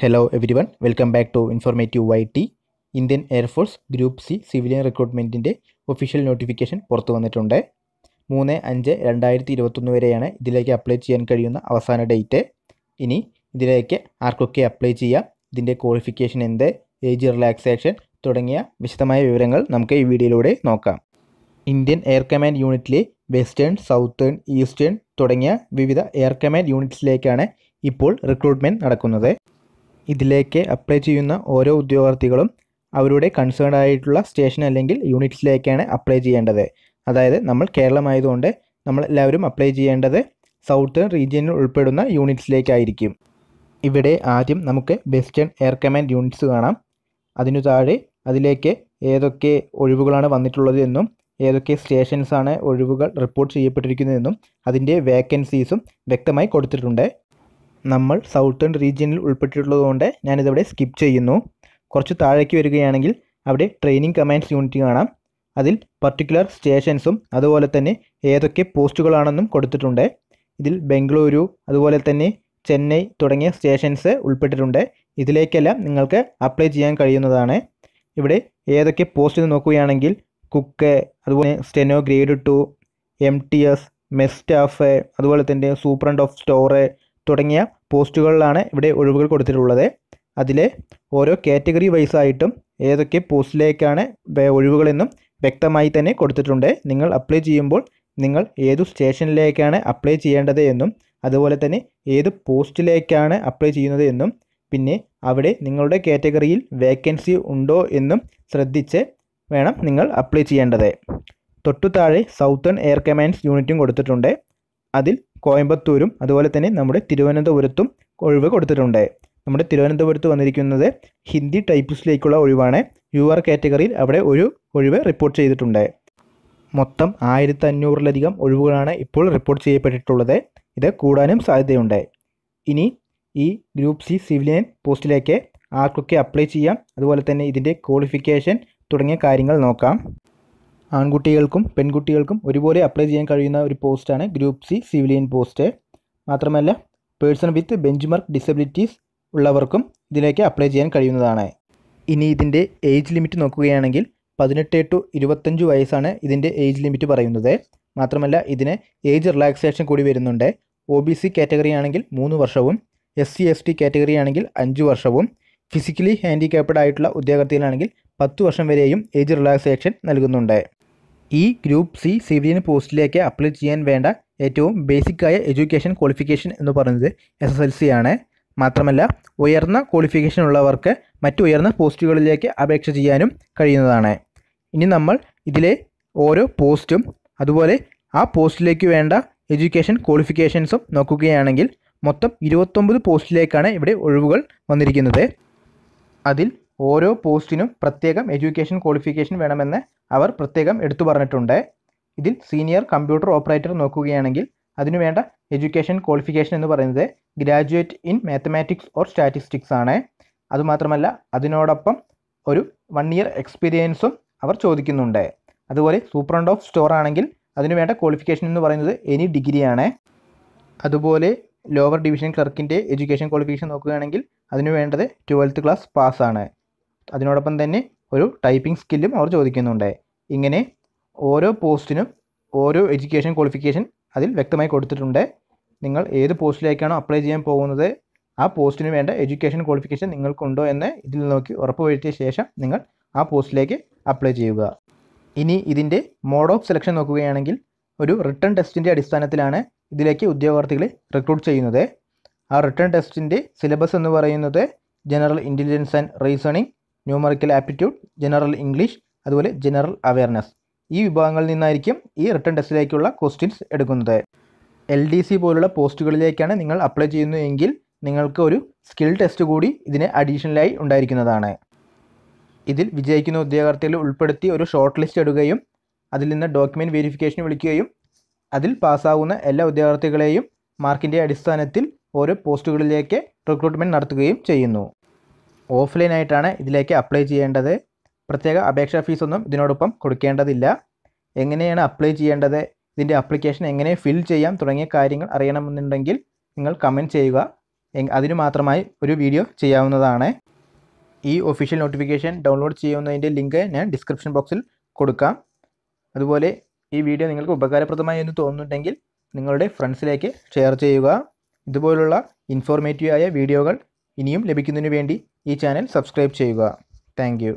hello everyone welcome back to informative Y T Indian air force group C civilian റിക്രൂട്ട്മെൻറ്റിൻ്റെ official notification പുറത്തു വന്നിട്ടുണ്ട് മൂന്ന് അഞ്ച് രണ്ടായിരത്തി ഇരുപത്തൊന്ന് വരെയാണ് ഇതിലേക്ക് അപ്ലൈ ചെയ്യാൻ കഴിയുന്ന അവസാന ഡേറ്റ് ഇനി ഇതിലേക്ക് ആർക്കൊക്കെ അപ്ലൈ ചെയ്യാം ഇതിൻ്റെ ക്വാളിഫിക്കേഷൻ എന്ത് ഏജ് റിലാക്സേഷൻ തുടങ്ങിയ വിശദമായ വിവരങ്ങൾ നമുക്ക് ഈ വീഡിയോയിലൂടെ നോക്കാം ഇന്ത്യൻ എയർ കമാൻഡ് യൂണിറ്റിലെ വെസ്റ്റേൺ സൗത്തേൺ ഈസ്റ്റേൺ തുടങ്ങിയ വിവിധ എയർ കമാൻഡ് യൂണിറ്റ്സിലേക്കാണ് ഇപ്പോൾ റിക്രൂട്ട്മെൻറ്റ് നടക്കുന്നത് ഇതിലേക്ക് അപ്ലൈ ചെയ്യുന്ന ഓരോ ഉദ്യോഗാർത്ഥികളും അവരുടെ കൺസേൺ ആയിട്ടുള്ള സ്റ്റേഷൻ അല്ലെങ്കിൽ യൂണിറ്റ്സിലേക്കാണ് അപ്ലൈ ചെയ്യേണ്ടത് അതായത് നമ്മൾ കേരളമായതുകൊണ്ട് നമ്മൾ എല്ലാവരും അപ്ലൈ ചെയ്യേണ്ടത് സൗത്തേൺ റീജിയനിൽ ഉൾപ്പെടുന്ന യൂണിറ്റ്സിലേക്കായിരിക്കും ഇവിടെ ആദ്യം നമുക്ക് വെസ്റ്റേൺ എയർ കമാൻഡ് യൂണിറ്റ്സ് കാണാം അതിനു താഴെ അതിലേക്ക് ഏതൊക്കെ ഒഴിവുകളാണ് വന്നിട്ടുള്ളത് എന്നും ഏതൊക്കെ സ്റ്റേഷൻസാണ് ഒഴിവുകൾ റിപ്പോർട്ട് ചെയ്യപ്പെട്ടിരിക്കുന്നതെന്നും അതിൻ്റെ വേക്കൻസീസും വ്യക്തമായി കൊടുത്തിട്ടുണ്ട് നമ്മൾ സൗത്തേൺ റീജിയനിൽ ഉൾപ്പെട്ടിട്ടുള്ളതുകൊണ്ട് ഞാനിതവിടെ സ്കിപ്പ് ചെയ്യുന്നു കുറച്ച് താഴേക്ക് വരികയാണെങ്കിൽ അവിടെ ട്രെയിനിങ് കമാൻഡ്സ് യൂണിറ്റ് കാണാം അതിൽ പർട്ടിക്കുലർ സ്റ്റേഷൻസും അതുപോലെ തന്നെ ഏതൊക്കെ പോസ്റ്റുകളാണെന്നും കൊടുത്തിട്ടുണ്ട് ഇതിൽ ബംഗളൂരു അതുപോലെ തന്നെ ചെന്നൈ തുടങ്ങിയ സ്റ്റേഷൻസ് ഉൾപ്പെട്ടിട്ടുണ്ട് ഇതിലേക്കെല്ലാം നിങ്ങൾക്ക് അപ്ലൈ ചെയ്യാൻ കഴിയുന്നതാണ് ഇവിടെ ഏതൊക്കെ പോസ്റ്റ് നോക്കുകയാണെങ്കിൽ കുക്ക് അതുപോലെ steno grade two M T S mess staff അതുപോലെ തന്നെ സൂപ്രണ്ട് ഓഫ് സ്റ്റോറ് തുടങ്ങിയ പോസ്റ്റുകളിലാണ് ഇവിടെ ഒഴിവുകൾ കൊടുത്തിട്ടുള്ളത് അതിലെ ഓരോ കാറ്റഗറി വൈസ് ആയിട്ടും ഏതൊക്കെ പോസ്റ്റിലേക്കാണ് ഒഴിവുകളെന്നും വ്യക്തമായി തന്നെ കൊടുത്തിട്ടുണ്ട് നിങ്ങൾ അപ്ലൈ ചെയ്യുമ്പോൾ നിങ്ങൾ ഏതു സ്റ്റേഷനിലേക്കാണ് അപ്ലൈ ചെയ്യേണ്ടത് എന്നും അതുപോലെ തന്നെ ഏത് പോസ്റ്റിലേക്കാണ് അപ്ലൈ ചെയ്യുന്നത് എന്നും പിന്നെ അവിടെ നിങ്ങളുടെ കാറ്റഗറിയിൽ വേക്കൻസി ഉണ്ടോ എന്നും ശ്രദ്ധിച്ച് വേണം നിങ്ങൾ അപ്ലൈ ചെയ്യേണ്ടത് തൊട്ടു താഴെ സൗത്തേൺ എയർ കമാൻഡ്സ് യൂണിറ്റും കൊടുത്തിട്ടുണ്ട് അതിൽ കോയമ്പത്തൂരും അതുപോലെ തന്നെ നമ്മുടെ തിരുവനന്തപുരത്തും ഒഴിവ് കൊടുത്തിട്ടുണ്ട് നമ്മുടെ തിരുവനന്തപുരത്ത് വന്നിരിക്കുന്നത് ഹിന്ദി ടൈപ്പ്സിലേക്കുള്ള ഒഴിവാണ് യു ആർ കാറ്റഗറിയിൽ അവിടെ ഒരു ഒഴിവ് റിപ്പോർട്ട് ചെയ്തിട്ടുണ്ട് മൊത്തം ആയിരത്തി അഞ്ഞൂറിലധികം ഒഴിവുകളാണ് ഇപ്പോൾ റിപ്പോർട്ട് ചെയ്യപ്പെട്ടിട്ടുള്ളത് ഇത് കൂടാനും സാധ്യതയുണ്ട് ഇനി ഈ ഗ്രൂപ്പ് സി സിവിലിയൻ പോസ്റ്റിലേക്ക് ആർക്കൊക്കെ അപ്ലൈ ചെയ്യാം അതുപോലെ തന്നെ ഇതിൻ്റെ ക്വാളിഫിക്കേഷൻ തുടങ്ങിയ കാര്യങ്ങൾ നോക്കാം ആൺകുട്ടികൾക്കും പെൺകുട്ടികൾക്കും ഒരുപോലെ അപ്ലൈ ചെയ്യാൻ കഴിയുന്ന ഒരു പോസ്റ്റാണ് ഗ്രൂപ്പ് സി സിവിലിയൻ പോസ്റ്റ് മാത്രമല്ല person with benchmark disabilities ഉള്ളവർക്കും ഇതിലേക്ക് അപ്ലൈ ചെയ്യാൻ കഴിയുന്നതാണ് ഇനി ഇതിൻ്റെ ഏജ് ലിമിറ്റ് നോക്കുകയാണെങ്കിൽ പതിനെട്ട് ടു ഇരുപത്തഞ്ച് വയസ്സാണ് ഇതിൻ്റെ ഏജ് ലിമിറ്റ് പറയുന്നത് മാത്രമല്ല ഇതിന് ഏജ് റിലാക്സേഷൻ കൂടി വരുന്നുണ്ട് ഒ ബി സി കാറ്റഗറി ആണെങ്കിൽ മൂന്ന് വർഷവും S C S T category ആണെങ്കിൽ അഞ്ച് വർഷവും ഫിസിക്കലി ഹാൻഡിക്യാപ്ഡ് ആയിട്ടുള്ള ഉദ്യോഗാർത്ഥികളാണെങ്കിൽ പത്ത് വർഷം വരെയും ഏജ് റിലാക്സേഷൻ നൽകുന്നുണ്ട് ഈ ഗ്രൂപ്പ് സി സിവിലിയൻ പോസ്റ്റിലേക്ക് അപ്ലൈ ചെയ്യാൻ വേണ്ട ഏറ്റവും ബേസിക്കായ എഡ്യൂക്കേഷൻ ക്വാളിഫിക്കേഷൻ എന്ന് പറയുന്നത് എസ് എസ് എൽ സി ആണ് മാത്രമല്ല ഉയർന്ന ക്വാളിഫിക്കേഷൻ ഉള്ളവർക്ക് മറ്റു ഉയർന്ന പോസ്റ്റുകളിലേക്ക് അപേക്ഷ ചെയ്യാനും കഴിയുന്നതാണ് ഇനി നമ്മൾ ഇതിലെ ഓരോ പോസ്റ്റും അതുപോലെ ആ പോസ്റ്റിലേക്ക് വേണ്ട എഡ്യൂക്കേഷൻ ക്വാളിഫിക്കേഷൻസും നോക്കുകയാണെങ്കിൽ മൊത്തം ഇരുപത്തൊമ്പത് പോസ്റ്റിലേക്കാണ് ഇവിടെ ഒഴിവുകൾ വന്നിരിക്കുന്നത് അതിൽ ഓരോ പോസ്റ്റിനും പ്രത്യേകം എഡ്യൂക്കേഷൻ ക്വാളിഫിക്കേഷൻ വേണമെന്ന് അവർ പ്രത്യേകം എടുത്തു പറഞ്ഞിട്ടുണ്ട് ഇതിൽ സീനിയർ കമ്പ്യൂട്ടർ ഓപ്പറേറ്റർ നോക്കുകയാണെങ്കിൽ അതിനുവേണ്ട എഡ്യൂക്കേഷൻ ക്വാളിഫിക്കേഷൻ എന്ന് പറയുന്നത് graduate in mathematics or statistics ആണ് അതുമാത്രമല്ല അതിനോടൊപ്പം ഒരു വൺ ഇയർ എക്സ്പീരിയൻസും അവർ ചോദിക്കുന്നുണ്ട് അതുപോലെ സൂപ്രണ്ട് ഓഫ് സ്റ്റോർ ആണെങ്കിൽ അതിനുവേണ്ട ക്വാളിഫിക്കേഷൻ എന്ന് പറയുന്നത് എനി ഡിഗ്രിയാണ് അതുപോലെ ലോവർ ഡിവിഷൻ ക്ലർക്കിൻ്റെ എഡ്യൂക്കേഷൻ ക്വാളിഫിക്കേഷൻ നോക്കുകയാണെങ്കിൽ അതിനുവേണ്ടത് വേണ്ടത് ട്വൽത്ത് ക്ലാസ് പാസ്സാണ് അതിനോടൊപ്പം തന്നെ ഒരു ടൈപ്പിംഗ് സ്കില്ലും അവർ ചോദിക്കുന്നുണ്ട് ഇങ്ങനെ ഓരോ പോസ്റ്റിനും ഓരോ എഡ്യൂക്കേഷൻ ക്വാളിഫിക്കേഷൻ അതിൽ വ്യക്തമായി കൊടുത്തിട്ടുണ്ട് നിങ്ങൾ ഏത് പോസ്റ്റിലേക്കാണോ അപ്ലൈ ചെയ്യാൻ പോകുന്നത് ആ പോസ്റ്റിന് വേണ്ട എഡ്യൂക്കേഷൻ ക്വാളിഫിക്കേഷൻ നിങ്ങൾക്കുണ്ടോ എന്ന് ഇതിൽ നോക്കി ഉറപ്പുവരുത്തിയ ശേഷം നിങ്ങൾ ആ പോസ്റ്റിലേക്ക് അപ്ലൈ ചെയ്യുക ഇനി ഇതിൻ്റെ മോഡ് ഓഫ് സെലക്ഷൻ നോക്കുകയാണെങ്കിൽ ഒരു റിട്ടേൺ ടെസ്റ്റിൻ്റെ അടിസ്ഥാനത്തിലാണ് ഇതിലേക്ക് ഉദ്യോഗാർത്ഥികളെ റിക്രൂട്ട് ചെയ്യുന്നത് ആ റിട്ടേൺ ടെസ്റ്റിൻ്റെ സിലബസ് എന്ന് പറയുന്നത് general intelligence and reasoning numerical aptitude general English അതുപോലെ ജനറൽ അവയർനെസ് ഈ വിഭാഗങ്ങളിൽ നിന്നായിരിക്കും ഈ റിട്ടേൺ ടെസ്റ്റിലേക്കുള്ള ക്വസ്റ്റ്യൻസ് എടുക്കുന്നത് എൽ ഡി സി പോലുള്ള പോസ്റ്റുകളിലേക്കാണ് നിങ്ങൾ അപ്ലൈ ചെയ്യുന്നതെങ്കിൽ നിങ്ങൾക്ക് ഒരു സ്കിൽ ടെസ്റ്റ് കൂടി ഇതിന് അഡീഷണലായി ഉണ്ടായിരിക്കുന്നതാണ് ഇതിൽ വിജയിക്കുന്ന ഉദ്യോഗാർത്ഥികൾ ഉൾപ്പെടുത്തി ഒരു ഷോർട്ട് ലിസ്റ്റ് ഇടുകയും അതിൽ നിന്ന് ഡോക്യുമെൻറ്റ് വെരിഫിക്കേഷന് വിളിക്കുകയും അതിൽ പാസ്സാവുന്ന എല്ലാ ഉദ്യോഗാർത്ഥികളെയും മാർക്കിൻ്റെ അടിസ്ഥാനത്തിൽ ഓരോ പോസ്റ്റുകളിലേക്ക് റിക്രൂട്ട്മെൻറ്റ് നടത്തുകയും ചെയ്യുന്നു ആയിട്ടാണ് ഇതിലേക്ക് അപ്ലൈ ചെയ്യേണ്ടത് പ്രത്യേക അപേക്ഷാ ഫീസൊന്നും ഇതിനോടൊപ്പം കൊടുക്കേണ്ടതില്ല എങ്ങനെയാണ് അപ്ലൈ ചെയ്യേണ്ടത് ഇതിൻ്റെ അപ്ലിക്കേഷൻ എങ്ങനെ ഫിൽ ചെയ്യാം തുടങ്ങിയ കാര്യങ്ങൾ അറിയണമെന്നുണ്ടെങ്കിൽ നിങ്ങൾ കമൻറ്റ് ചെയ്യുക അതിനു മാത്രമായി ഒരു വീഡിയോ ചെയ്യാവുന്നതാണ് ഈ ഒഫീഷ്യൽ നോട്ടിഫിക്കേഷൻ ഡൗൺലോഡ് ചെയ്യുന്നതിൻ്റെ ലിങ്ക് ഞാൻ ഡിസ്ക്രിപ്ഷൻ ബോക്സിൽ കൊടുക്കാം അതുപോലെ ഈ വീഡിയോ നിങ്ങൾക്ക് ഉപകാരപ്രദമായി എന്ന് തോന്നുന്നുണ്ടെങ്കിൽ നിങ്ങളുടെ ഫ്രണ്ട്സിലേക്ക് ഷെയർ ചെയ്യുക ഇതുപോലുള്ള ഇൻഫോർമേറ്റീവായ വീഡിയോകൾ ഇനിയും ലഭിക്കുന്നതിന് വേണ്ടി ഈ ചാനൽ സബ്സ്ക്രൈബ് ചെയ്യുക താങ്ക്